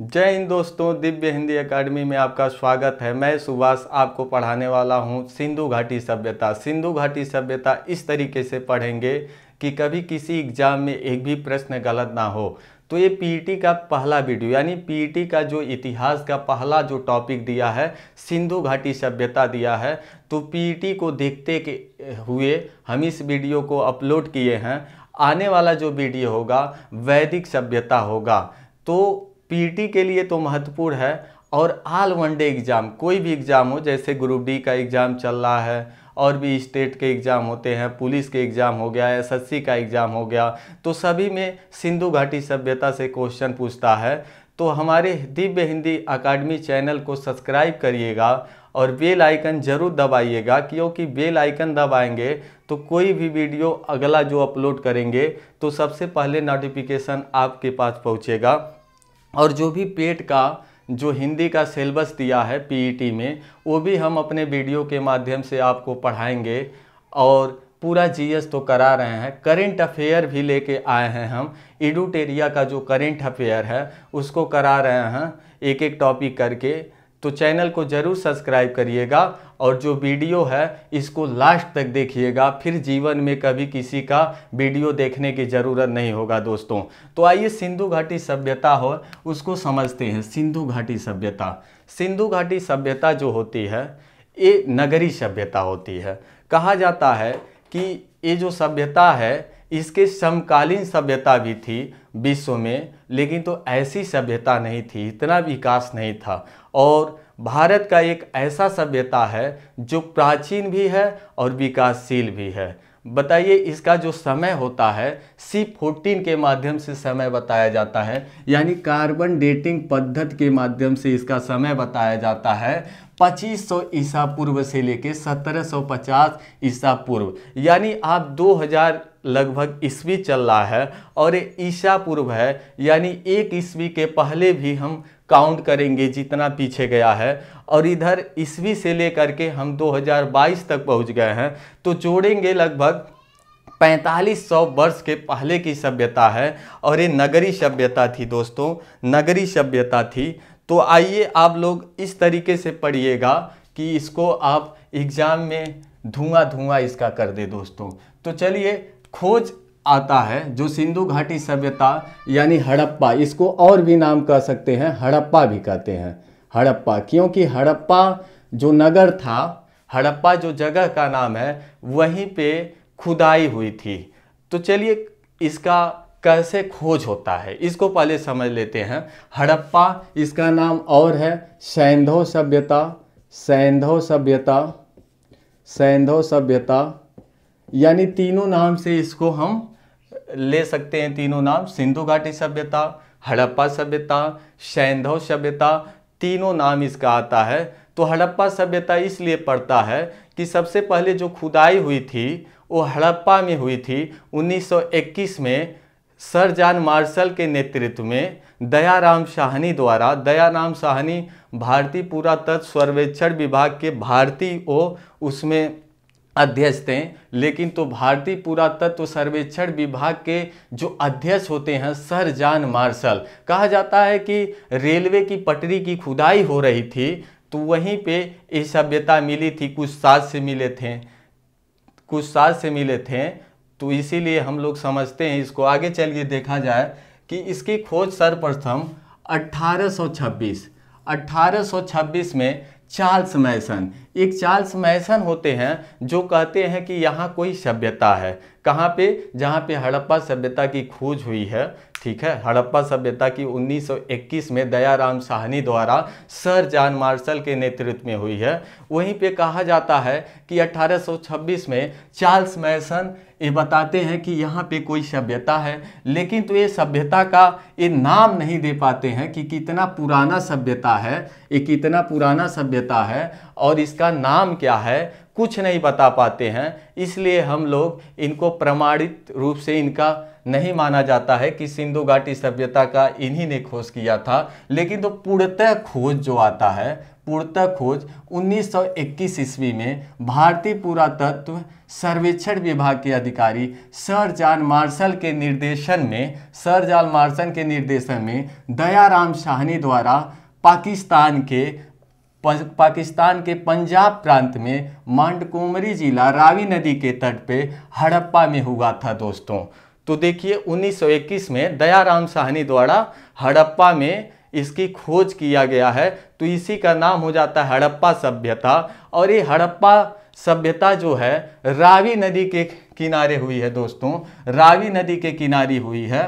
जय हिंद दोस्तों दिव्य हिंदी एकेडमी में आपका स्वागत है मैं सुभाष आपको पढ़ाने वाला हूं सिंधु घाटी सभ्यता सिंधु घाटी सभ्यता इस तरीके से पढ़ेंगे कि कभी किसी एग्जाम में एक भी प्रश्न गलत ना हो तो ये पीटी का पहला वीडियो यानी पीटी का जो इतिहास का पहला जो टॉपिक दिया है सिंधु घाटी सभ्यता दिया है तो पीईटी को देखते के हुए हम इस वीडियो को अपलोड किए हैं आने वाला जो वीडियो होगा वैदिक सभ्यता होगा तो पीटी के लिए तो महत्वपूर्ण है और आल डे एग्ज़ाम कोई भी एग्ज़ाम हो जैसे ग्रुप डी का एग्ज़ाम चल रहा है और भी स्टेट के एग्ज़ाम होते हैं पुलिस के एग्ज़ाम हो गया एसएससी का एग्ज़ाम हो गया तो सभी में सिंधु घाटी सभ्यता से क्वेश्चन पूछता है तो हमारे दिव्य हिंदी अकाडमी चैनल को सब्सक्राइब करिएगा और बेल आइकन ज़रूर दबाइएगा क्योंकि बेल आइकन दबाएंगे तो कोई भी वीडियो अगला जो अपलोड करेंगे तो सबसे पहले नोटिफिकेशन आपके पास पहुँचेगा और जो भी पेट का जो हिंदी का सिलेबस दिया है पीईटी e में वो भी हम अपने वीडियो के माध्यम से आपको पढ़ाएंगे और पूरा जीएस तो करा रहे हैं करेंट अफेयर भी लेके आए हैं हम इडुटेरिया का जो करेंट अफेयर है उसको करा रहे हैं एक एक टॉपिक करके तो चैनल को ज़रूर सब्सक्राइब करिएगा और जो वीडियो है इसको लास्ट तक देखिएगा फिर जीवन में कभी किसी का वीडियो देखने की ज़रूरत नहीं होगा दोस्तों तो आइए सिंधु घाटी सभ्यता हो उसको समझते हैं सिंधु घाटी सभ्यता सिंधु घाटी सभ्यता जो होती है ये नगरी सभ्यता होती है कहा जाता है कि ये जो सभ्यता है इसके समकालीन सभ्यता भी थी विश्व में लेकिन तो ऐसी सभ्यता नहीं थी इतना विकास नहीं था और भारत का एक ऐसा सभ्यता है जो प्राचीन भी है और विकासशील भी है बताइए इसका जो समय होता है सी फोर्टीन के माध्यम से समय बताया जाता है यानी कार्बन डेटिंग पद्धति के माध्यम से इसका समय बताया जाता है पच्चीस सौ ईसा पूर्व से लेके सत्रह सौ पचास ईसा पूर्व यानी आप दो हज़ार लगभग ईस्वी चल रहा है और ये ईसा पूर्व है यानी एक ईस्वी के पहले भी हम काउंट करेंगे जितना पीछे गया है और इधर ईस्वी से लेकर के हम 2022 तक पहुंच गए हैं तो जोड़ेंगे लगभग 4500 वर्ष के पहले की सभ्यता है और ये नगरी सभ्यता थी दोस्तों नगरी सभ्यता थी तो आइए आप लोग इस तरीके से पढ़िएगा कि इसको आप एग्ज़ाम में धुआं धुआं इसका कर दे दोस्तों तो चलिए खोज आता है जो सिंधु घाटी सभ्यता यानी हड़प्पा इसको और भी नाम कह सकते हैं हड़प्पा भी कहते हैं हड़प्पा क्योंकि हड़प्पा जो नगर था हड़प्पा जो जगह का नाम है वहीं पे खुदाई हुई थी तो चलिए इसका कैसे खोज होता है इसको पहले समझ लेते हैं हड़प्पा इसका नाम और है सैंधो सभ्यता सैंधो सभ्यता सैंधो सभ्यता यानी तीनों नाम से इसको हम ले सकते हैं तीनों नाम सिंधु घाटी सभ्यता हड़प्पा सभ्यता सैंधो सभ्यता तीनों नाम इसका आता है तो हड़प्पा सभ्यता इसलिए पड़ता है कि सबसे पहले जो खुदाई हुई थी वो हड़प्पा में हुई थी 1921 में सर जान मार्शल के नेतृत्व में दयाराम साहनी द्वारा दयाराम साहनी भारतीय पुरातत्व सर्वेक्षण विभाग के भारतीय ओ उसमें अध्यक्ष थे लेकिन तो भारतीय पुरातत्व सर्वेक्षण विभाग के जो अध्यक्ष होते हैं सर जान मार्शल कहा जाता है कि रेलवे की पटरी की खुदाई हो रही थी तो वहीं पे ये सभ्यता मिली थी कुछ साज से मिले थे कुछ साज से मिले थे तो इसीलिए हम लोग समझते हैं इसको आगे चलिए देखा जाए कि इसकी खोज सर्वप्रथम 1826 1826 में चार्ल्स मैसन एक चार्ल्स मैसन होते हैं जो कहते हैं कि यहाँ कोई सभ्यता है कहाँ पे जहाँ पे हड़प्पा सभ्यता की खोज हुई है ठीक है हड़प्पा सभ्यता की 1921 में दयाराम साहनी द्वारा सर जान मार्शल के नेतृत्व में हुई है वहीं पे कहा जाता है कि 1826 में चार्ल्स मैसन ये बताते हैं कि यहाँ पे कोई सभ्यता है लेकिन तो ये सभ्यता का ये नाम नहीं दे पाते हैं कि कितना पुराना सभ्यता है ये कितना पुराना सभ्यता है और इसका नाम क्या है कुछ नहीं बता पाते हैं इसलिए हम लोग इनको प्रमाणित रूप से इनका नहीं माना जाता है कि सिंधु घाटी सभ्यता का इन्हीं ने खोज किया था लेकिन तो पूर्णतः खोज जो आता है पूर्णतः खोज 1921 ईस्वी में भारतीय पुरातत्व सर्वेक्षण विभाग के अधिकारी सर जॉन मार्शल के निर्देशन में सर जॉन मार्शल के निर्देशन में दयाराम शाहनी द्वारा पाकिस्तान के पाकिस्तान के पंजाब प्रांत में मांडकुमरी जिला रावी नदी के तट पे हड़प्पा में हुआ था दोस्तों तो देखिए 1921 में दयाराम साहनी द्वारा हड़प्पा में इसकी खोज किया गया है तो इसी का नाम हो जाता है हड़प्पा सभ्यता और ये हड़प्पा सभ्यता जो है रावी नदी के किनारे हुई है दोस्तों रावी नदी के किनारे हुई है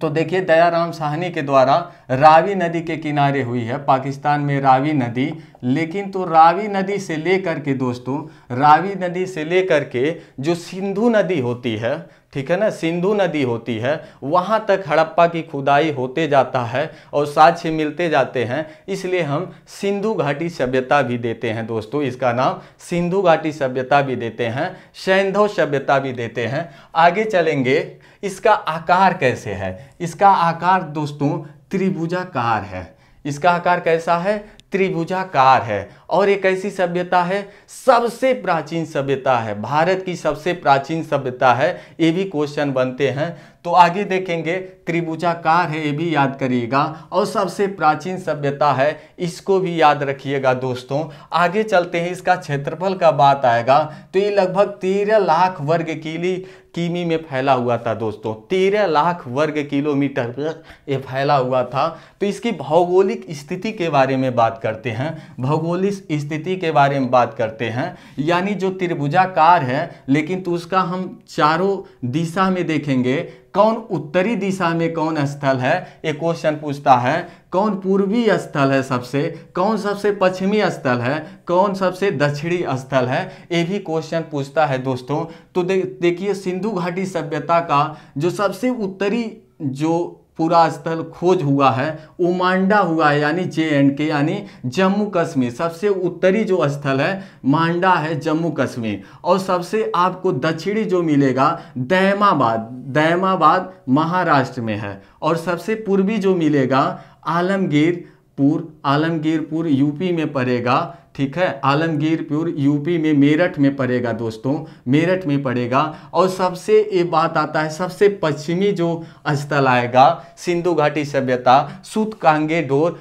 तो देखिए दयाराम साहनी के द्वारा रावी नदी के किनारे हुई है पाकिस्तान में रावी नदी लेकिन तो रावी नदी से लेकर के दोस्तों रावी नदी से लेकर के जो सिंधु नदी होती है ठीक है ना सिंधु नदी होती है वहाँ तक हड़प्पा की खुदाई होते जाता है और साक्ष्य मिलते जाते हैं इसलिए हम सिंधु घाटी सभ्यता भी देते हैं दोस्तों इसका नाम सिंधु घाटी सभ्यता भी देते हैं सैंधव सभ्यता भी देते हैं आगे चलेंगे इसका आकार कैसे है इसका आकार दोस्तों त्रिभुजाकार है इसका आकार कैसा है त्रिभुजाकार है और एक ऐसी सभ्यता है सबसे प्राचीन सभ्यता है भारत की सबसे प्राचीन सभ्यता है ये भी क्वेश्चन बनते हैं तो आगे देखेंगे त्रिभुजाकार है ये भी याद करिएगा और सबसे प्राचीन सभ्यता है इसको भी याद रखिएगा दोस्तों आगे चलते हैं इसका क्षेत्रफल का बात आएगा तो ये लगभग तेरह लाख वर्ग किली किमी में फैला हुआ था दोस्तों तेरह लाख वर्ग किलोमीटर पर यह फैला हुआ था तो इसकी भौगोलिक स्थिति के बारे में बात करते हैं भौगोलिक स्थिति के बारे में बात करते हैं यानी जो त्रिभुजाकार है लेकिन तो उसका हम चारों दिशा में देखेंगे कौन उत्तरी दिशा में कौन स्थल है ये क्वेश्चन पूछता है कौन पूर्वी स्थल है सबसे कौन सबसे पश्चिमी स्थल है कौन सबसे दक्षिणी स्थल है ये भी क्वेश्चन पूछता है दोस्तों तो दे, देखिए सिंधु घाटी सभ्यता का जो सबसे उत्तरी जो पूरा स्थल खोज हुआ है उमांडा हुआ है यानी जे एंड के यानी जम्मू कश्मीर सबसे उत्तरी जो स्थल है मांडा है जम्मू कश्मीर और सबसे आपको दक्षिणी जो मिलेगा दैमाबाद दैमाबाद महाराष्ट्र में है और सबसे पूर्वी जो मिलेगा आलमगीरपुर आलमगीरपुर यूपी में पड़ेगा ठीक है आलमगीरपुर यूपी में मेरठ में पड़ेगा दोस्तों मेरठ में पड़ेगा और सबसे ये बात आता है सबसे पश्चिमी जो स्थल आएगा सिंधु घाटी सभ्यता सूत कांगे डोर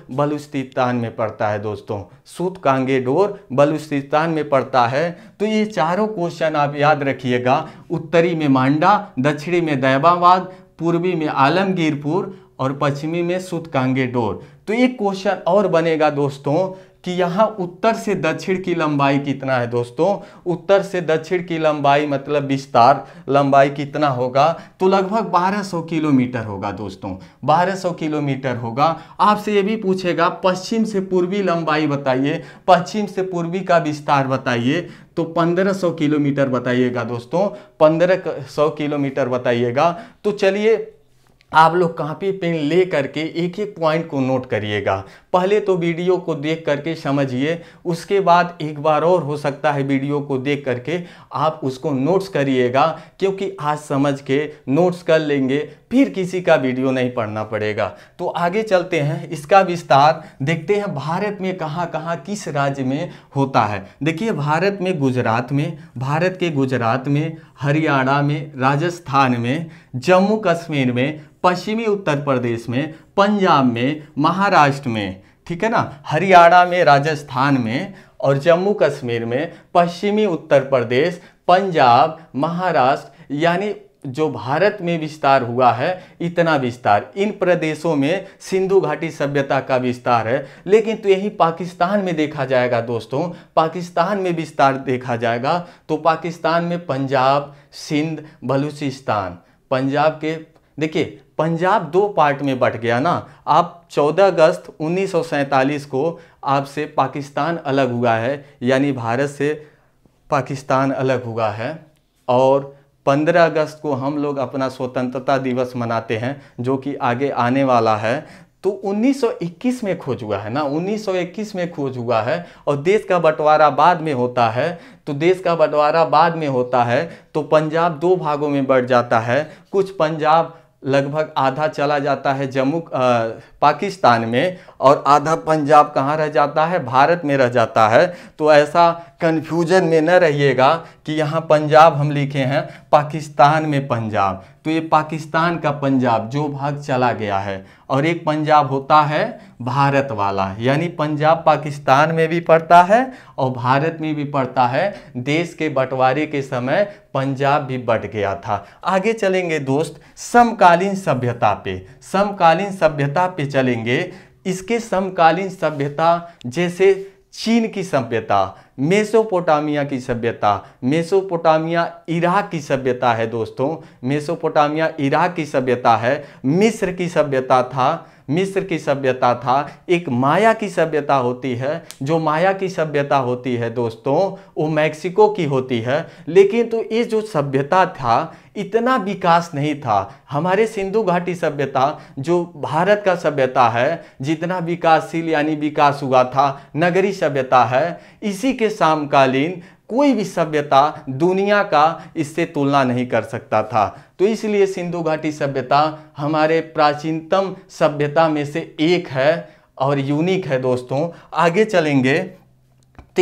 में पड़ता है दोस्तों सूत कांगे डोर में पड़ता है तो ये चारों क्वेश्चन आप याद रखिएगा उत्तरी में मांडा दक्षिणी में दैबाबाद पूर्वी में आलमगीरपुर और पश्चिमी में सुत डोर तो एक क्वेश्चन और बनेगा दोस्तों कि यहाँ उत्तर से दक्षिण की लंबाई कितना है दोस्तों उत्तर से दक्षिण की लंबाई मतलब विस्तार लंबाई कितना होगा तो लगभग 1200 किलोमीटर होगा दोस्तों 1200 किलोमीटर होगा आपसे ये भी पूछेगा पश्चिम से पूर्वी लंबाई बताइए पश्चिम से पूर्वी का विस्तार बताइए तो 1500 किलोमीटर बताइएगा दोस्तों 1500 किलोमीटर बताइएगा तो चलिए आप लोग कापी पेन ले करके एक एक पॉइंट को नोट करिएगा पहले तो वीडियो को देख करके समझिए उसके बाद एक बार और हो सकता है वीडियो को देख करके आप उसको नोट्स करिएगा क्योंकि आज समझ के नोट्स कर लेंगे फिर किसी का वीडियो नहीं पढ़ना पड़ेगा तो आगे चलते हैं इसका विस्तार देखते हैं भारत में कहाँ कहाँ किस राज्य में होता है देखिए भारत में गुजरात में भारत के गुजरात में हरियाणा में राजस्थान में जम्मू कश्मीर में पश्चिमी उत्तर प्रदेश में पंजाब में महाराष्ट्र में ठीक है ना हरियाणा में राजस्थान में और जम्मू कश्मीर में पश्चिमी उत्तर प्रदेश पंजाब महाराष्ट्र यानी जो भारत में विस्तार हुआ है इतना विस्तार इन प्रदेशों में सिंधु घाटी सभ्यता का विस्तार है लेकिन तो यही पाकिस्तान में देखा जाएगा दोस्तों पाकिस्तान में विस्तार देखा जाएगा तो पाकिस्तान में पंजाब सिंध बलूचिस्तान पंजाब के देखिए पंजाब दो पार्ट में बट गया ना आप 14 अगस्त उन्नीस को आपसे पाकिस्तान अलग हुआ है यानी भारत से पाकिस्तान अलग हुआ है और पंद्रह अगस्त को हम लोग अपना स्वतंत्रता दिवस मनाते हैं जो कि आगे आने वाला है तो 1921 में खोज हुआ है ना 1921 में खोज हुआ है और देश का बंटवारा बाद में होता है तो देश का बंटवारा बाद में होता है तो पंजाब दो भागों में बढ़ जाता है कुछ पंजाब लगभग आधा चला जाता है जम्मू पाकिस्तान में और आधा पंजाब कहाँ रह जाता है भारत में रह जाता है तो ऐसा कन्फ्यूजन में न रहिएगा कि यहाँ पंजाब हम लिखे हैं पाकिस्तान में पंजाब तो ये पाकिस्तान का पंजाब जो भाग चला गया है और एक पंजाब होता है भारत वाला यानी पंजाब पाकिस्तान में भी पड़ता है और भारत में भी पड़ता है देश के बंटवारे के समय पंजाब भी बट गया था आगे चलेंगे दोस्त समकालीन सभ्यता पे समकालीन सभ्यता पे चलेंगे इसके समकालीन सभ्यता जैसे चीन की सभ्यता मेसोपोटामिया की सभ्यता मेसोपोटामिया इराक की सभ्यता है दोस्तों मेसोपोटामिया इराक की सभ्यता है मिस्र की सभ्यता था मिस्र की सभ्यता था एक माया की सभ्यता होती है जो माया की सभ्यता होती है दोस्तों वो मैक्सिको की होती है लेकिन तो ये जो सभ्यता था इतना विकास नहीं था हमारे सिंधु घाटी सभ्यता जो भारत का सभ्यता है जितना विकासशील यानी विकास हुआ था नगरी सभ्यता है इसी के समकालीन कोई भी सभ्यता दुनिया का इससे तुलना नहीं कर सकता था तो इसलिए सिंधु घाटी सभ्यता हमारे प्राचीनतम सभ्यता में से एक है और यूनिक है दोस्तों आगे चलेंगे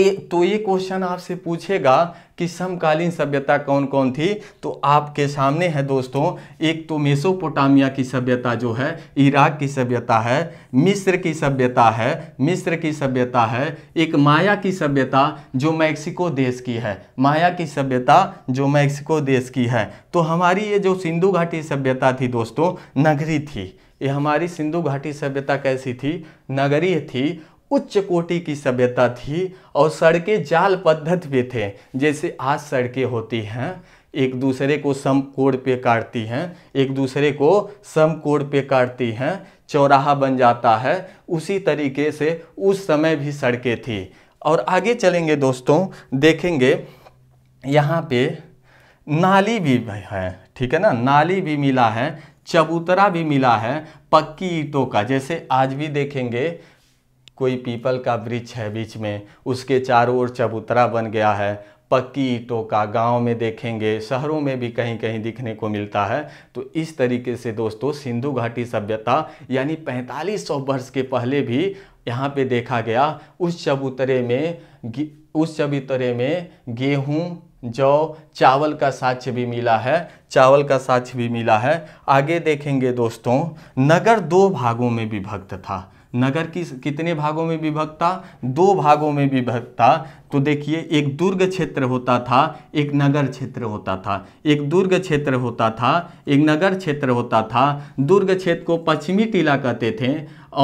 तो ये क्वेश्चन तो आपसे पूछेगा कि समकालीन सभ्यता कौन कौन थी तो आपके सामने है दोस्तों एक तो मेसोपोटामिया की सभ्यता जो है इराक की सभ्यता है मिस्र की सभ्यता है मिस्र की सभ्यता है एक माया की सभ्यता जो मैक्सिको देश की है माया की सभ्यता जो मैक्सिको देश की है तो हमारी ये जो सिंधु घाटी सभ्यता थी दोस्तों नगरी थी ये हमारी सिंधु घाटी सभ्यता कैसी थी नगरीय थी उच्च कोटि की सभ्यता थी और सड़कें जाल पद्धति भी थे जैसे आज सड़कें होती हैं एक दूसरे को सम कोड़ पे काटती हैं एक दूसरे को सम कोड़ पे काटती हैं चौराहा बन जाता है उसी तरीके से उस समय भी सड़कें थी और आगे चलेंगे दोस्तों देखेंगे यहाँ पे नाली भी है ठीक है ना नाली भी मिला है चबूतरा भी मिला है पक्की ईंटों का जैसे आज भी देखेंगे कोई पीपल का वृक्ष है बीच में उसके चारों ओर चबूतरा बन गया है पक्की ईटों का गांव में देखेंगे शहरों में भी कहीं कहीं दिखने को मिलता है तो इस तरीके से दोस्तों सिंधु घाटी सभ्यता यानी 4500 वर्ष के पहले भी यहाँ पे देखा गया उस चबूतरे में उस चबूतरे में गेहूँ जौ चावल का साक्ष्य भी मिला है चावल का साक्ष्य भी मिला है आगे देखेंगे दोस्तों नगर दो भागों में विभक्त था नगर की कितने भागों में विभक्त था दो भागों में विभक्त था तो देखिए एक दुर्ग क्षेत्र होता था एक नगर क्षेत्र होता था एक दुर्ग क्षेत्र होता था एक नगर क्षेत्र होता था दुर्ग क्षेत्र को पश्चिमी टीला कहते थे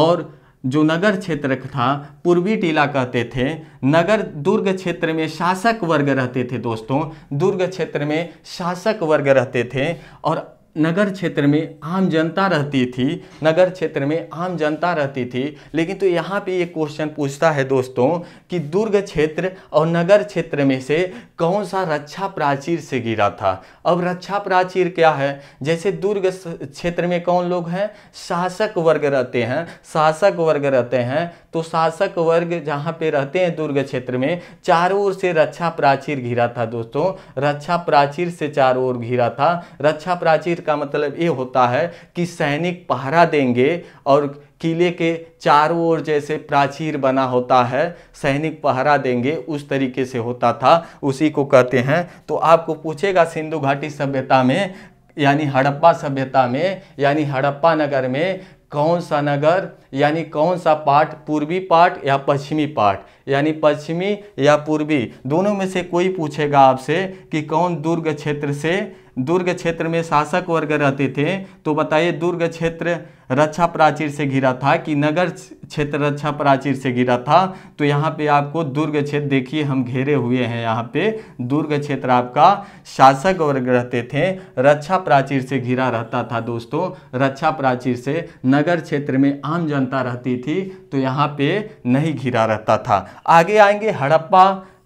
और जो नगर क्षेत्र था पूर्वी टीला कहते थे नगर दुर्ग क्षेत्र में शासक वर्ग रहते थे दोस्तों दुर्ग क्षेत्र में शासक वर्ग रहते थे और नगर क्षेत्र में आम जनता रहती थी नगर क्षेत्र में आम जनता रहती थी लेकिन तो यहाँ पे ये क्वेश्चन पूछता है दोस्तों कि दुर्ग क्षेत्र और नगर क्षेत्र में से कौन सा रक्षा प्राचीर से गिरा था अब रक्षा प्राचीर क्या है जैसे दुर्ग क्षेत्र में कौन लोग हैं शासक वर्ग रहते हैं शासक वर्ग रहते हैं तो शासक वर्ग जहाँ पे रहते हैं दुर्ग क्षेत्र में चारों ओर से रक्षा प्राचीर घिरा था दोस्तों रक्षा प्राचीर से चारों ओर घिरा था रक्षा प्राचीर का मतलब ये होता है कि सैनिक पहरा देंगे और किले के चारों ओर जैसे प्राचीर बना होता है सैनिक पहरा देंगे उस तरीके से होता था उसी को कहते हैं तो आपको पूछेगा सिंधु घाटी सभ्यता में यानी हड़प्पा सभ्यता में यानी हड़प्पा नगर में कौन सा नगर यानी कौन सा पार्ट पूर्वी पार्ट या पश्चिमी पार्ट यानी पश्चिमी या पूर्वी दोनों में से कोई पूछेगा आपसे कि कौन दुर्ग क्षेत्र से दुर्ग क्षेत्र में शासक वर्ग रहते थे तो बताइए दुर्ग क्षेत्र रक्षा प्राचीर से घिरा था कि नगर क्षेत्र रक्षा प्राचीर से घिरा था तो यहाँ पे आपको दुर्ग क्षेत्र देखिए हम घेरे हुए हैं यहाँ पे दुर्ग क्षेत्र आपका शासक वर्ग रहते थे रक्षा प्राचीर से घिरा रहता था दोस्तों रक्षा प्राचीर से नगर क्षेत्र में आम जनता रहती थी तो यहाँ पे नहीं घिरा रहता था आगे आएंगे हड़प्पा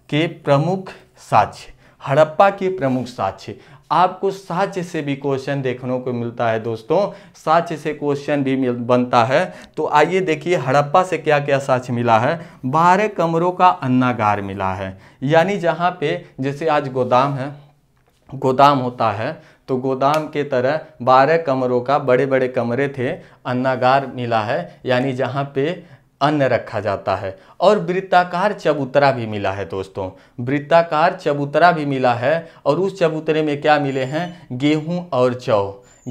के प्रमुख साक्ष्य हड़प्पा के प्रमुख साक्ष्य आपको साक्ष्य से भी क्वेश्चन देखने को मिलता है दोस्तों साक्ष्य से क्वेश्चन भी मिल बनता है तो आइए देखिए हड़प्पा से क्या क्या साक्ष्य मिला है बारह कमरों का अन्नागार मिला है यानी जहाँ पे जैसे आज गोदाम है गोदाम होता है तो गोदाम के तरह बारह कमरों का बड़े बड़े कमरे थे अन्नागार मिला है यानी जहाँ पे अन्न रखा जाता है और वृत्ताकार चबूतरा भी मिला है दोस्तों वृत्ताकार चबूतरा भी मिला है और उस चबूतरे में क्या मिले हैं गेहूं और जौ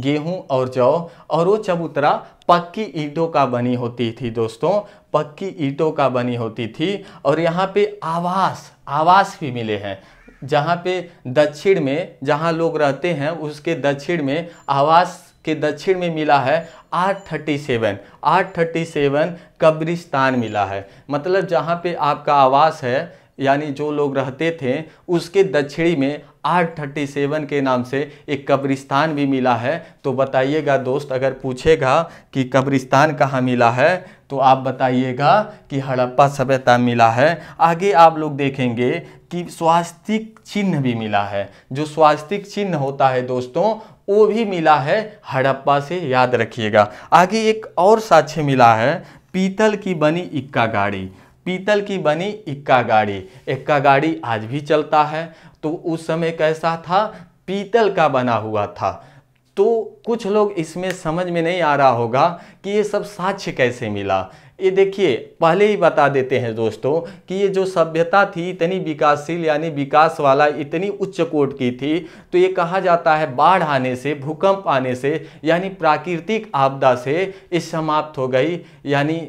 गेहूं और जौ और वो चबूतरा पक्की ईंटों का बनी होती थी दोस्तों पक्की ईंटों का बनी होती थी और यहाँ पे आवास आवास भी मिले हैं जहाँ पे दक्षिण में जहाँ लोग रहते हैं उसके दक्षिण में आवास के दक्षिण में मिला है थर्टी सेवन थर्टी सेवन कब्रिस्तान मिला है मतलब जहाँ पे आपका आवास है यानी जो लोग रहते थे उसके दक्षिणी में थर्टी सेवन के नाम से एक कब्रिस्तान भी मिला है तो बताइएगा दोस्त अगर पूछेगा कि कब्रिस्तान कहाँ मिला है तो आप बताइएगा कि हड़प्पा सभ्यता मिला है आगे आप लोग देखेंगे कि स्वास्तिक चिन्ह भी मिला है जो स्वास्तिक चिन्ह होता है दोस्तों वो भी मिला है हड़प्पा से याद रखिएगा आगे एक और साक्ष्य मिला है पीतल की बनी इक्का गाड़ी पीतल की बनी इक्का गाड़ी इक्का गाड़ी आज भी चलता है तो उस समय कैसा था पीतल का बना हुआ था तो कुछ लोग इसमें समझ में नहीं आ रहा होगा कि ये सब साक्ष्य कैसे मिला ये देखिए पहले ही बता देते हैं दोस्तों कि ये जो सभ्यता थी इतनी विकासशील यानी विकास वाला इतनी उच्च कोट की थी तो ये कहा जाता है बाढ़ आने से भूकंप आने से यानी प्राकृतिक आपदा से ये समाप्त हो गई यानी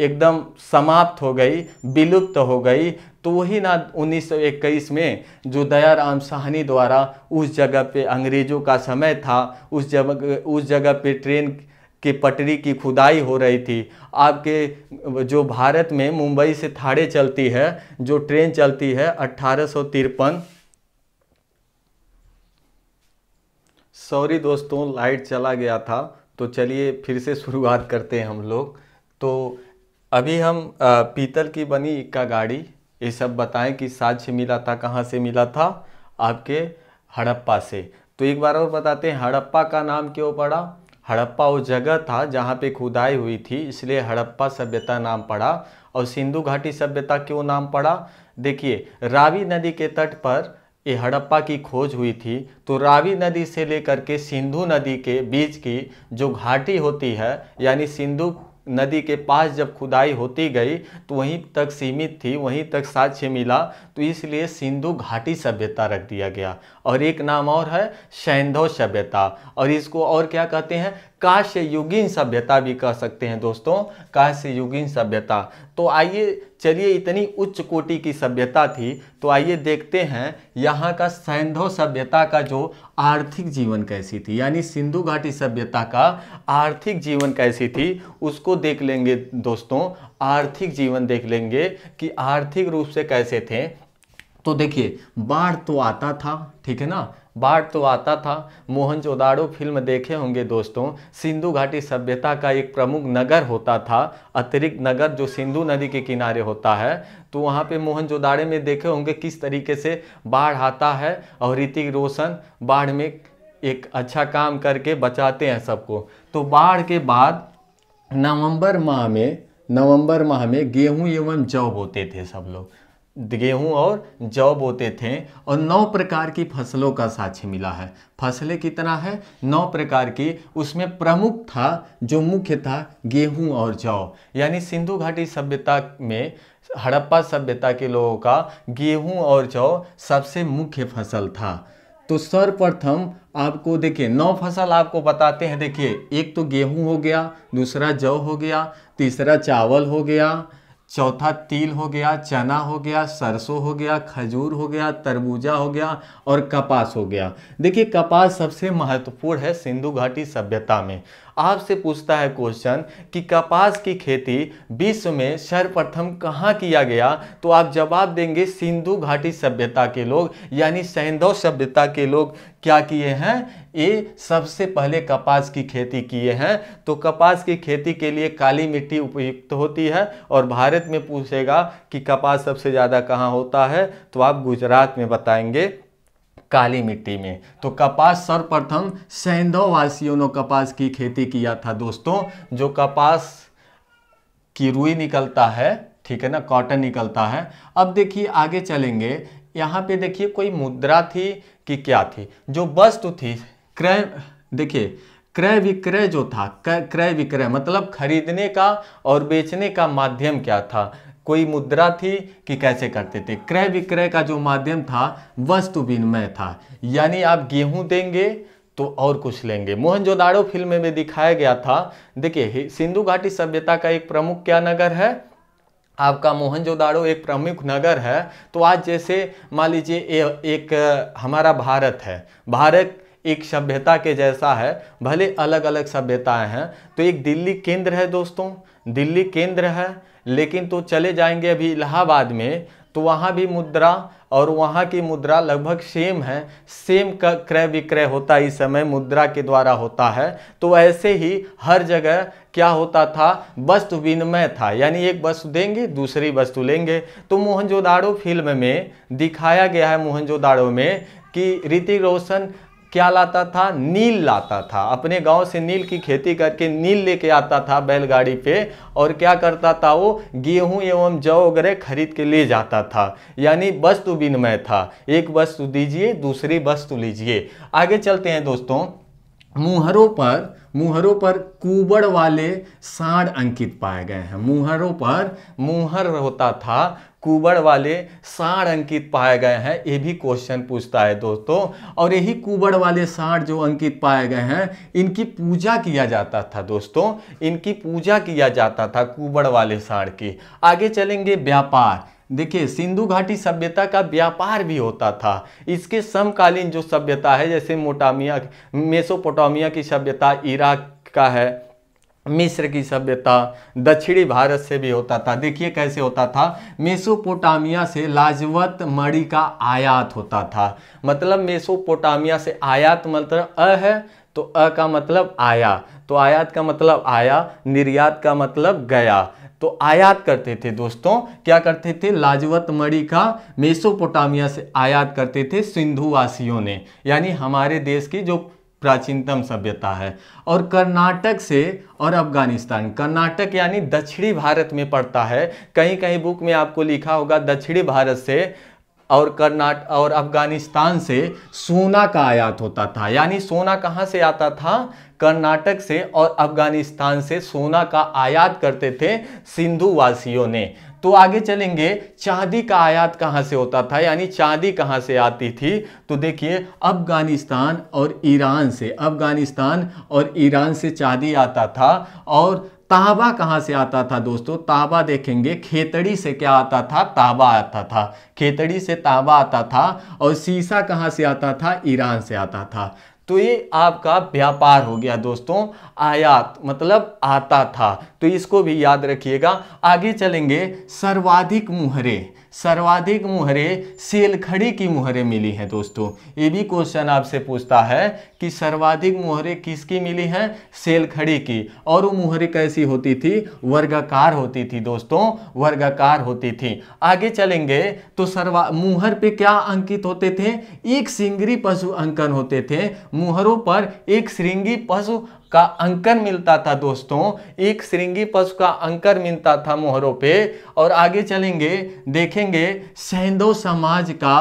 एकदम समाप्त हो गई विलुप्त हो गई तो वही ना उन्नीस में जो दयाराम साहनी द्वारा उस जगह पे अंग्रेज़ों का समय था उस जगह उस जगह पे ट्रेन के पटरी की खुदाई हो रही थी आपके जो भारत में मुंबई से थाड़े चलती है जो ट्रेन चलती है अट्ठारह सॉरी दोस्तों लाइट चला गया था तो चलिए फिर से शुरुआत करते हैं हम लोग तो अभी हम पीतल की बनी इक्का गाड़ी ये सब बताएं कि साक्ष्य मिला था कहाँ से मिला था आपके हड़प्पा से तो एक बार और बताते हैं हड़प्पा का नाम क्यों पड़ा हड़प्पा वो जगह था जहाँ पे खुदाई हुई थी इसलिए हड़प्पा सभ्यता नाम पड़ा और सिंधु घाटी सभ्यता क्यों नाम पड़ा देखिए रावी नदी के तट पर ये हड़प्पा की खोज हुई थी तो रावी नदी से लेकर के सिंधु नदी के बीच की जो घाटी होती है यानी सिंधु नदी के पास जब खुदाई होती गई तो वहीं तक सीमित थी वहीं तक साक्ष्य मिला तो इसलिए सिंधु घाटी सभ्यता रख दिया गया और एक नाम और है सैंधव सभ्यता और इसको और क्या कहते हैं काश्य युगीन सभ्यता भी कह सकते हैं दोस्तों काश्य युगीन सभ्यता तो आइए चलिए इतनी उच्च कोटि की सभ्यता थी तो आइए देखते हैं यहाँ का सैंधव सभ्यता का जो आर्थिक जीवन कैसी थी यानी सिंधु घाटी सभ्यता का आर्थिक जीवन कैसी थी उसको देख लेंगे दोस्तों आर्थिक जीवन देख लेंगे कि आर्थिक रूप से कैसे थे तो देखिए बाढ़ तो आता था ठीक है ना बाढ़ तो आता था मोहनजोदाड़ो फिल्म देखे होंगे दोस्तों सिंधु घाटी सभ्यता का एक प्रमुख नगर होता था अतिरिक्त नगर जो सिंधु नदी के किनारे होता है तो वहाँ पे मोहनजोदाड़े में देखे होंगे किस तरीके से बाढ़ आता है और ऋतिक रोशन बाढ़ में एक अच्छा काम करके बचाते हैं सबको तो बाढ़ के बाद नवंबर माह में नवंबर माह में गेहूं एवं जौ बोते थे सब लोग गेहूँ और जौ बोते थे और नौ प्रकार की फसलों का साक्ष्य मिला है फसलें कितना है नौ प्रकार की उसमें प्रमुख था जो मुख्य था गेहूँ और जौ यानी सिंधु घाटी सभ्यता में हड़प्पा सभ्यता के लोगों का गेहूँ और जौ सबसे मुख्य फसल था तो सर्वप्रथम आपको देखिए नौ फसल आपको बताते हैं देखिए एक तो गेहूँ हो गया दूसरा जौ हो गया तीसरा चावल हो गया चौथा तिल हो गया चना हो गया सरसों हो गया खजूर हो गया तरबूजा हो गया और कपास हो गया देखिए कपास सबसे महत्वपूर्ण है सिंधु घाटी सभ्यता में आपसे पूछता है क्वेश्चन कि कपास की खेती विश्व में सर्वप्रथम कहाँ किया गया तो आप जवाब देंगे सिंधु घाटी सभ्यता के लोग यानी सैंधव सभ्यता के लोग क्या किए हैं ये सबसे पहले कपास की खेती किए हैं तो कपास की खेती के लिए काली मिट्टी उपयुक्त होती है और भारत में पूछेगा कि कपास सबसे ज़्यादा कहाँ होता है तो आप गुजरात में बताएंगे काली मिट्टी में तो कपास सर्वप्रथम सैंधव वासियों ने कपास की खेती किया था दोस्तों जो कपास की रुई निकलता है ठीक है ना कॉटन निकलता है अब देखिए आगे चलेंगे यहाँ पे देखिए कोई मुद्रा थी कि क्या थी जो वस्तु थी क्रय देखिए क्रय विक्रय जो था क्रय विक्रय मतलब खरीदने का और बेचने का माध्यम क्या था कोई मुद्रा थी कि कैसे करते थे क्रय विक्रय का जो माध्यम था वस्तु विनिमय था यानी आप गेहूं देंगे तो और कुछ लेंगे मोहनजोदाड़ो फिल्म में दिखाया गया था देखिए सिंधु घाटी सभ्यता का एक प्रमुख क्या नगर है आपका मोहनजोदाड़ो एक प्रमुख नगर है तो आज जैसे मान लीजिए एक हमारा भारत है भारत एक सभ्यता के जैसा है भले अलग अलग सभ्यताएं हैं तो एक दिल्ली केंद्र है दोस्तों दिल्ली केंद्र है लेकिन तो चले जाएंगे अभी इलाहाबाद में तो वहाँ भी मुद्रा और वहाँ की मुद्रा लगभग सेम है सेम का क्रय विक्रय होता इस समय मुद्रा के द्वारा होता है तो ऐसे ही हर जगह क्या होता था वस्तु विनिमय था यानी एक वस्तु देंगे दूसरी वस्तु लेंगे तो मोहनजोदाड़ो फिल्म में दिखाया गया है मोहनजोदाड़ो में कि ऋतिक रोशन क्या लाता था नील लाता था अपने गांव से नील की खेती करके नील लेके आता था बैलगाड़ी पे और क्या करता था वो गेहूं एवं जौ वगैरह खरीद के ले जाता था यानी वस्तु विनिमय था एक वस्तु दीजिए दूसरी वस्तु लीजिए आगे चलते हैं दोस्तों मुहरों पर मुहरों पर कुबड़ वाले साढ़ अंकित पाए गए हैं मुहरों पर मुहर होता था कुबड़ वाले साढ़ अंकित पाए गए हैं ये भी क्वेश्चन पूछता है दोस्तों और यही कुबड़ वाले साढ़ जो अंकित पाए गए हैं इनकी पूजा किया जाता था दोस्तों इनकी पूजा किया जाता था कुबड़ वाले साढ़ की आगे चलेंगे व्यापार देखिए सिंधु घाटी सभ्यता का व्यापार भी होता था इसके समकालीन जो सभ्यता है जैसे मोटामिया मेसोपोटामिया की सभ्यता इराक का है मिस्र की सभ्यता दक्षिणी भारत से भी होता था देखिए कैसे होता था मेसोपोटामिया से लाजवत मड़ी का आयात होता था मतलब मेसोपोटामिया से आयात मतलब अ है तो अ का मतलब आया तो आयात का मतलब आया निर्यात का मतलब गया तो आयात करते थे दोस्तों क्या करते थे लाजवत मणि का मेसोपोटामिया से आयात करते थे सिंधुवासियों ने यानी हमारे देश की जो प्राचीनतम सभ्यता है और कर्नाटक से और अफगानिस्तान कर्नाटक यानी दक्षिणी भारत में पड़ता है कहीं कहीं बुक में आपको लिखा होगा दक्षिणी भारत से और कर्नाट और अफगानिस्तान से सोना का आयात होता था यानी सोना कहाँ से आता था कर्नाटक से और अफगानिस्तान से सोना का आयात करते थे सिंधु वासियों ने तो आगे चलेंगे चांदी का आयात कहाँ से होता था यानी चांदी कहाँ से आती थी तो देखिए अफगानिस्तान और ईरान से अफगानिस्तान और ईरान से चांदी आता था और ताबा कहाँ से आता था दोस्तों ताबा देखेंगे खेतड़ी से क्या आता था ताबा आता था खेतड़ी से ताबा आता था और सीसा कहाँ से आता था ईरान से आता था तो ये आपका व्यापार हो गया दोस्तों आयात मतलब आता था तो इसको भी याद रखिएगा आगे चलेंगे सर्वाधिक मुहरे सर्वाधिक मुहरे सेलखड़ी की मुहरे मिली हैं दोस्तों ये भी क्वेश्चन आपसे पूछता है कि सर्वाधिक मुहरे किसकी मिली हैं सेलखड़ी की और वो मुहरें कैसी होती थी वर्गाकार होती थी दोस्तों वर्गाकार होती थी आगे चलेंगे तो सर्वा मुहर पे क्या अंकित होते थे एक सिंगरी पशु अंकन होते थे मुहरों पर एक श्रृंगी पशु का अंकर मिलता था दोस्तों एक श्रृंगी पशु का अंकर मिलता था मोहरों पे और आगे चलेंगे देखेंगे सैंदो समाज का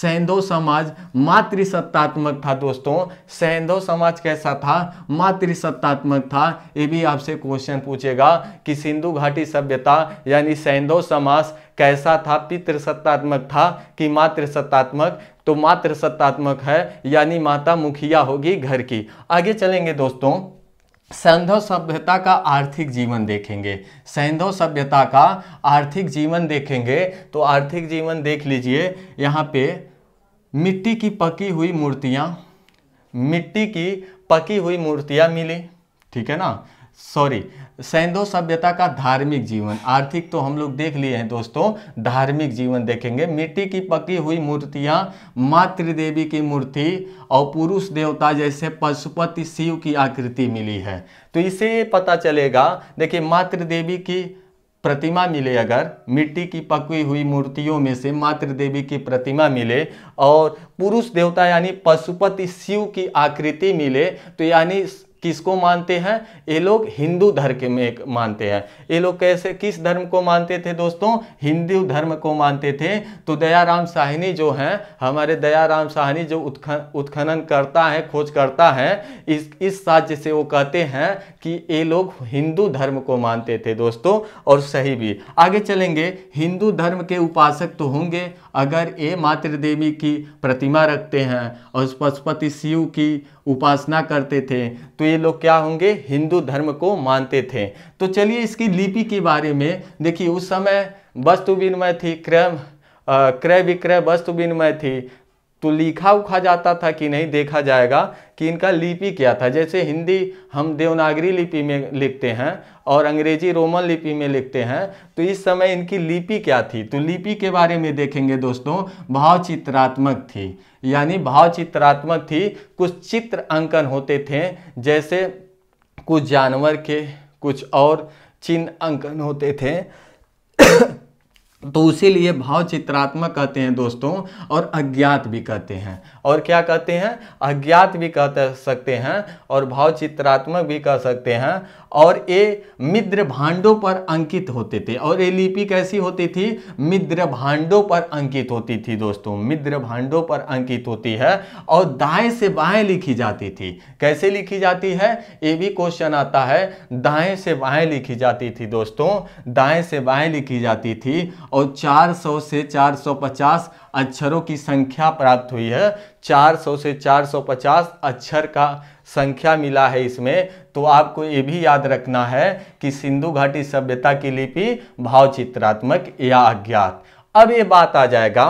सैंधव समाज मातृसत्तात्मक था दोस्तों सैंधव समाज कैसा था मातृसत्तात्मक था ये भी आपसे क्वेश्चन पूछेगा कि सिंधु घाटी सभ्यता यानी सैंधव समाज कैसा था पितृसत्तात्मक था कि मातृसत्तात्मक तो मातृसत्तात्मक है यानी माता मुखिया होगी घर की आगे चलेंगे दोस्तों सैंधव सभ्यता का आर्थिक जीवन देखेंगे सैंधव सभ्यता का आर्थिक जीवन देखेंगे तो आर्थिक जीवन देख लीजिए यहाँ पे मिट्टी की पकी हुई मूर्तियाँ मिट्टी की पकी हुई मूर्तियाँ मिली ठीक है ना सॉरी सैंधो सभ्यता का धार्मिक जीवन आर्थिक तो हम लोग देख लिए हैं दोस्तों धार्मिक जीवन देखेंगे मिट्टी की पकी हुई मूर्तियां मातृदेवी की मूर्ति और पुरुष देवता जैसे पशुपति शिव की आकृति मिली है तो इसे पता चलेगा देखिए मातृदेवी की प्रतिमा मिले अगर मिट्टी की पकी हुई मूर्तियों में से मातृदेवी की प्रतिमा मिले और पुरुष देवता यानी पशुपति शिव की आकृति मिले तो यानी किसको मानते हैं ये लोग हिंदू धर्म के में मानते हैं ये लोग कैसे किस धर्म को मानते थे दोस्तों हिंदू धर्म को मानते थे तो दयाराम साहिनी जो हैं हमारे दयाराम साहिनी जो उत्खन उत्खनन करता है खोज करता है इस इस साज्य से वो कहते हैं कि ये लोग हिंदू धर्म को मानते थे दोस्तों और सही भी आगे चलेंगे हिंदू धर्म के उपासक तो होंगे अगर ये मातृदेवी की प्रतिमा रखते हैं और पशुपति शिव की उपासना करते थे तो ये लोग क्या होंगे हिंदू धर्म को मानते थे तो चलिए इसकी लिपि के बारे में देखिए उस समय वस्तु विनिमय थी क्रम क्रय विक्रय वस्तु विनिमय थी तो लिखा उखा जाता था कि नहीं देखा जाएगा कि इनका लिपि क्या था जैसे हिंदी हम देवनागरी लिपि में लिखते हैं और अंग्रेजी रोमन लिपि में लिखते हैं तो इस समय इनकी लिपि क्या थी तो लिपि के बारे में देखेंगे दोस्तों भाव चित्रात्मक थी यानी भाव चित्रात्मक थी कुछ चित्र अंकन होते थे जैसे कुछ जानवर के कुछ और चिन्ह अंकन होते थे तो इसीलिए भाव चित्रात्मक कहते हैं दोस्तों और अज्ञात भी कहते हैं और क्या कहते हैं अज्ञात भी कह सकते हैं और भाव चित्रात्मक भी कह सकते हैं और ये मिद्र भांडों पर अंकित होते थे और ये लिपि कैसी होती थी मिद्र भांडों पर अंकित होती थी दोस्तों मिद्र भांडों पर अंकित होती है और दाएं से बाएं लिखी जाती थी कैसे लिखी जाती है ये भी क्वेश्चन आता है दाएं से बाएं लिखी जाती थी दोस्तों दाएं से बाएं लिखी जाती थी और 400 से 450 अक्षरों की संख्या प्राप्त हुई है 400 से 450 अक्षर का संख्या मिला है इसमें तो आपको ये भी याद रखना है कि सिंधु घाटी सभ्यता की लिपि भावचित्रात्मक या अज्ञात अब ये बात आ जाएगा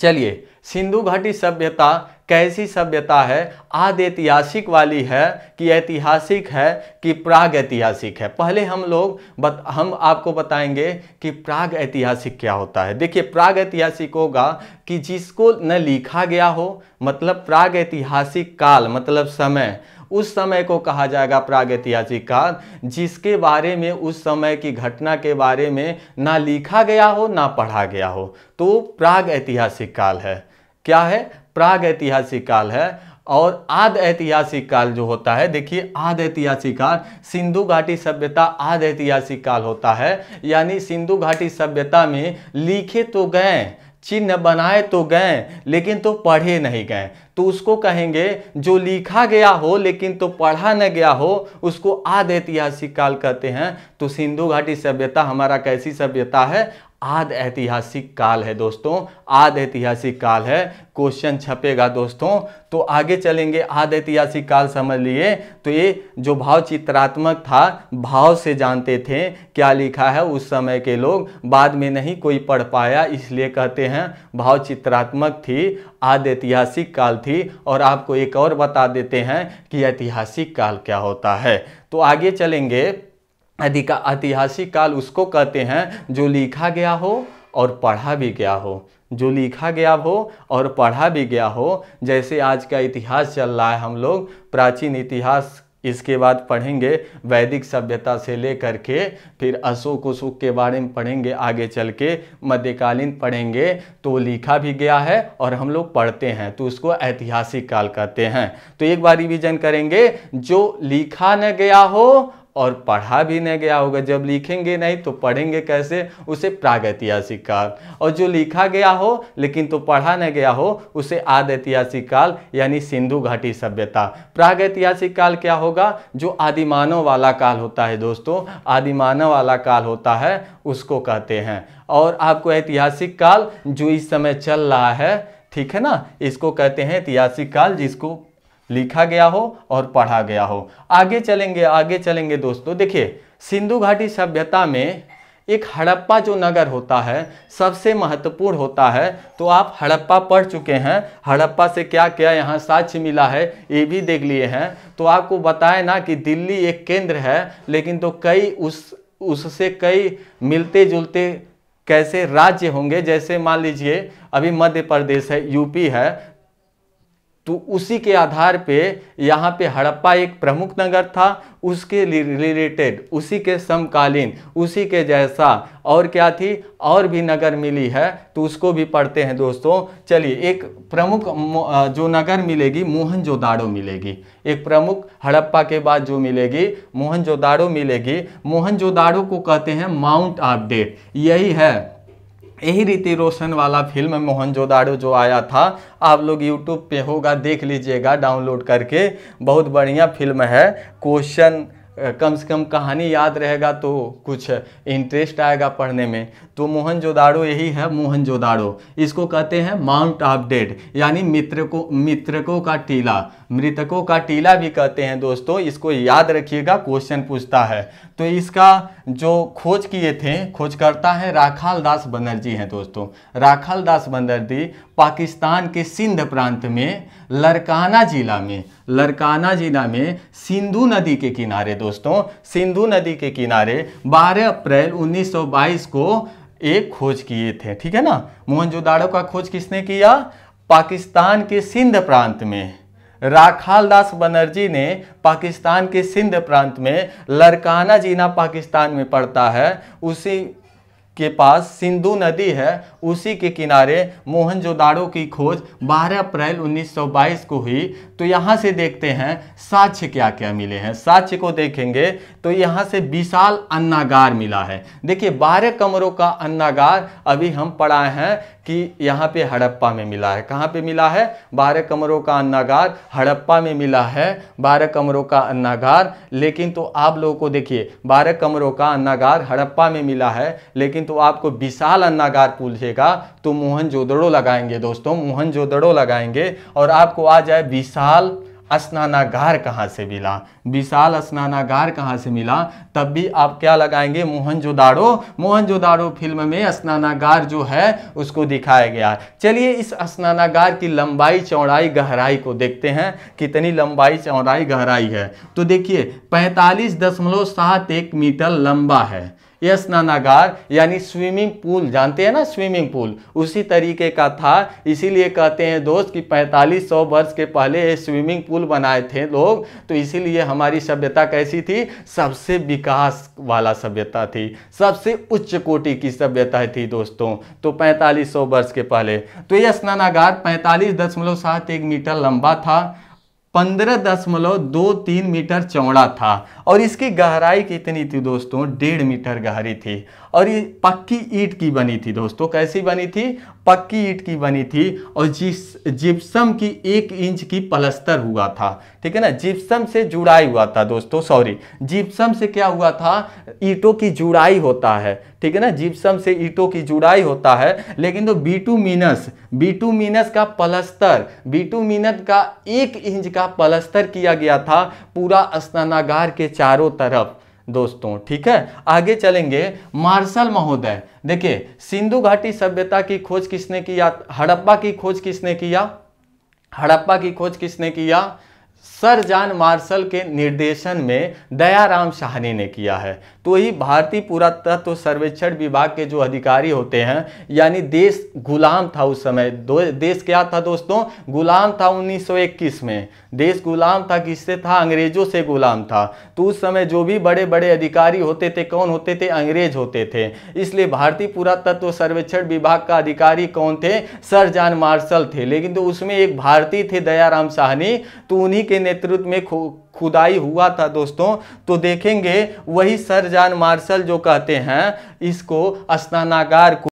चलिए सिंधु घाटी सभ्यता कैसी सभ्यता है आद ऐतिहासिक वाली है कि ऐतिहासिक है कि प्राग ऐतिहासिक है पहले हम लोग बत, हम आपको बताएंगे कि प्राग ऐतिहासिक क्या होता है देखिए प्राग ऐतिहासिक होगा कि जिसको न लिखा गया हो मतलब प्राग ऐतिहासिक काल मतलब समय उस समय को कहा जाएगा प्रागैतिहासिक काल जिसके बारे में उस समय की घटना के बारे में ना लिखा गया हो ना पढ़ा गया हो तो प्राग ऐतिहासिक काल है क्या है प्राग ऐतिहासिक काल है और आद ऐतिहासिक काल जो होता है देखिए आद ऐतिहासिक काल सिंधु घाटी सभ्यता आद ऐतिहासिक काल होता है यानी सिंधु घाटी सभ्यता में लिखे तो गए चिन्ह बनाए तो गए लेकिन तो पढ़े नहीं गए तो उसको कहेंगे जो लिखा गया हो लेकिन तो पढ़ा न गया हो उसको आद ऐतिहासिक काल कहते हैं तो सिंधु घाटी सभ्यता हमारा कैसी सभ्यता है आध ऐतिहासिक काल है दोस्तों आध ऐतिहासिक काल है क्वेश्चन छपेगा दोस्तों तो आगे चलेंगे आध ऐतिहासिक काल समझ लिए तो ये जो भाव चित्रात्मक था भाव से जानते थे क्या लिखा है उस समय के लोग बाद में नहीं कोई पढ़ पाया इसलिए कहते हैं भाव चित्रात्मक थी आध ऐतिहासिक काल थी और आपको एक और बता देते हैं कि ऐतिहासिक काल क्या होता है तो आगे चलेंगे अधिका ऐतिहासिक काल उसको कहते हैं जो लिखा गया हो और पढ़ा भी गया हो जो लिखा गया हो और पढ़ा भी गया हो जैसे आज का इतिहास चल रहा है हम लोग प्राचीन इतिहास इसके बाद पढ़ेंगे वैदिक सभ्यता से लेकर के फिर अशोक अशोक के बारे में पढ़ेंगे आगे चल के मध्यकालीन पढ़ेंगे तो लिखा भी गया है और हम लोग पढ़ते हैं तो उसको ऐतिहासिक काल कहते हैं तो एक बार रिविजन करेंगे जो लिखा न गया हो और पढ़ा भी नहीं गया होगा जब लिखेंगे नहीं तो पढ़ेंगे कैसे उसे प्रागैतिहासिक काल और जो लिखा गया हो लेकिन तो पढ़ा नहीं गया हो उसे आद ऐतिहासिक काल यानी सिंधु घाटी सभ्यता प्रागैतिहासिक काल क्या होगा जो आदिमानव वाला काल होता है दोस्तों आदिमानव वाला काल होता है उसको कहते हैं और आपको ऐतिहासिक काल जो इस समय चल रहा है ठीक है ना इसको कहते हैं ऐतिहासिक काल जिसको लिखा गया हो और पढ़ा गया हो आगे चलेंगे आगे चलेंगे दोस्तों देखिए सिंधु घाटी सभ्यता में एक हड़प्पा जो नगर होता है सबसे महत्वपूर्ण होता है तो आप हड़प्पा पढ़ चुके हैं हड़प्पा से क्या क्या यहाँ साक्ष्य मिला है ये भी देख लिए हैं तो आपको बताए ना कि दिल्ली एक केंद्र है लेकिन तो कई उस उससे कई मिलते जुलते कैसे राज्य होंगे जैसे मान लीजिए अभी मध्य प्रदेश है यूपी है तो उसी के आधार पे यहाँ पे हड़प्पा एक प्रमुख नगर था उसके रिलेटेड उसी के समकालीन उसी के जैसा और क्या थी और भी नगर मिली है तो उसको भी पढ़ते हैं दोस्तों चलिए एक प्रमुख जो नगर मिलेगी मोहनजोदाड़ो मिलेगी एक प्रमुख हड़प्पा के बाद जो मिलेगी मोहनजोदाड़ो मिलेगी मोहनजोदाड़ो को कहते हैं माउंट अपडेट यही है यही रीति रोशन वाला फिल्म मोहनजोदाड़ो जो आया था आप लोग यूट्यूब पे होगा देख लीजिएगा डाउनलोड करके बहुत बढ़िया फिल्म है क्वेश्चन कम से कम कहानी याद रहेगा तो कुछ इंटरेस्ट आएगा पढ़ने में तो मोहन जोदाड़ो यही है मोहन जोदाड़ो इसको कहते हैं माउंट ऑफ डेड यानी मित्र को मित्रकों का टीला मृतकों का टीला भी कहते हैं दोस्तों इसको याद रखिएगा क्वेश्चन पूछता है तो इसका जो खोज किए थे खोजकर्ता हैं राखाल दास बनर्जी हैं दोस्तों राखाल दास बनर्जी पाकिस्तान के सिंध प्रांत में लड़काना जिला में लड़काना जिला में सिंधु नदी के किनारे दोस्तों सिंधु नदी के किनारे 12 अप्रैल 1922 को एक खोज किए थे ठीक है ना मोहनजोदाड़ो का खोज किसने किया पाकिस्तान के सिंध प्रांत में राखाल दास बनर्जी ने पाकिस्तान के सिंध प्रांत में लरकाना जीना पाकिस्तान में पड़ता है उसी के पास सिंधु नदी है उसी के किनारे मोहनजोदाड़ो की खोज 12 अप्रैल 1922 को हुई तो यहाँ से देखते हैं साक्ष्य क्या क्या मिले हैं साक्ष्य को देखेंगे तो यहाँ से विशाल अन्नागार मिला है देखिए 12 कमरों का अन्नागार अभी हम पढ़ाए हैं कि यहाँ पे हड़प्पा में मिला है कहाँ पे मिला है बारह कमरों का अन्नागार हड़प्पा में मिला है बारह कमरों का अन्नागार लेकिन तो आप लोगों को देखिए बारह कमरों का अन्नागार हड़प्पा में मिला है लेकिन तो आपको विशाल अन्नागार पूछेगा तो मोहन जोदड़ो लगाएंगे दोस्तों मोहन जोदड़ो लगाएंगे और आपको आ जाए विशाल स्नानागार कहाँ से मिला विशाल स्नानागार कहाँ से मिला तब भी आप क्या लगाएंगे मोहनजोदाड़ो मोहनजोदाड़ो फिल्म में स्नानागार जो है उसको दिखाया गया चलिए इस स्नानागार की लंबाई चौड़ाई गहराई को देखते हैं कितनी लंबाई चौड़ाई गहराई है तो देखिए पैंतालीस दशमलव सात एक मीटर लंबा है यह स्नानागार यानी स्विमिंग पूल जानते हैं ना स्विमिंग पूल उसी तरीके का था इसीलिए कहते हैं दोस्त कि 4500 वर्ष के पहले ये स्विमिंग पूल बनाए थे लोग तो इसीलिए हमारी सभ्यता कैसी थी सबसे विकास वाला सभ्यता थी सबसे उच्च कोटि की सभ्यता थी दोस्तों तो 4500 वर्ष के पहले तो यह स्नानागार पैंतालीस मीटर लंबा था पंद्रह दशमलव दो तीन मीटर चौड़ा था और इसकी गहराई कितनी थी दोस्तों डेढ़ मीटर गहरी थी और ये पक्की ईट की बनी थी दोस्तों कैसी बनी थी पक्की ईट की बनी थी और जिस जिप्सम की एक इंच की पलस्तर हुआ था ठीक है ना जिप्सम से जुड़ाई हुआ था दोस्तों सॉरी जिप्सम से क्या हुआ था ईटों की जुड़ाई होता है ठीक है ना जिप्सम से ईटों की जुड़ाई होता है लेकिन तो मीनस बीटू मीनस का पलस्तर मीनस का एक इंच का पलस्तर किया गया था पूरा स्नानागार के चारों तरफ दोस्तों ठीक है आगे चलेंगे मार्शल महोदय देखिए सिंधु घाटी सभ्यता की खोज किसने किया हड़प्पा की खोज किसने किया हड़प्पा की खोज किसने किया सर जान मार्शल के निर्देशन में दयाराम साहनी ने किया है तो ही भारतीय पुरातत्व सर्वेक्षण विभाग के जो अधिकारी होते हैं यानी देश गुलाम था उस समय देश क्या था दोस्तों गुलाम था 1921 में देश गुलाम था किससे था अंग्रेजों से गुलाम था तो उस समय जो भी बड़े बड़े अधिकारी होते थे कौन होते थे अंग्रेज होते थे इसलिए भारतीय पुरातत्व सर्वेक्षण विभाग का अधिकारी कौन थे सर जान मार्शल थे लेकिन तो उसमें एक भारतीय थे दयाराम साहनी तो उन्हीं के नेतृत्व में खुदाई हुआ था दोस्तों तो देखेंगे वही सर जान मार्शल जो कहते हैं इसको स्नानागार को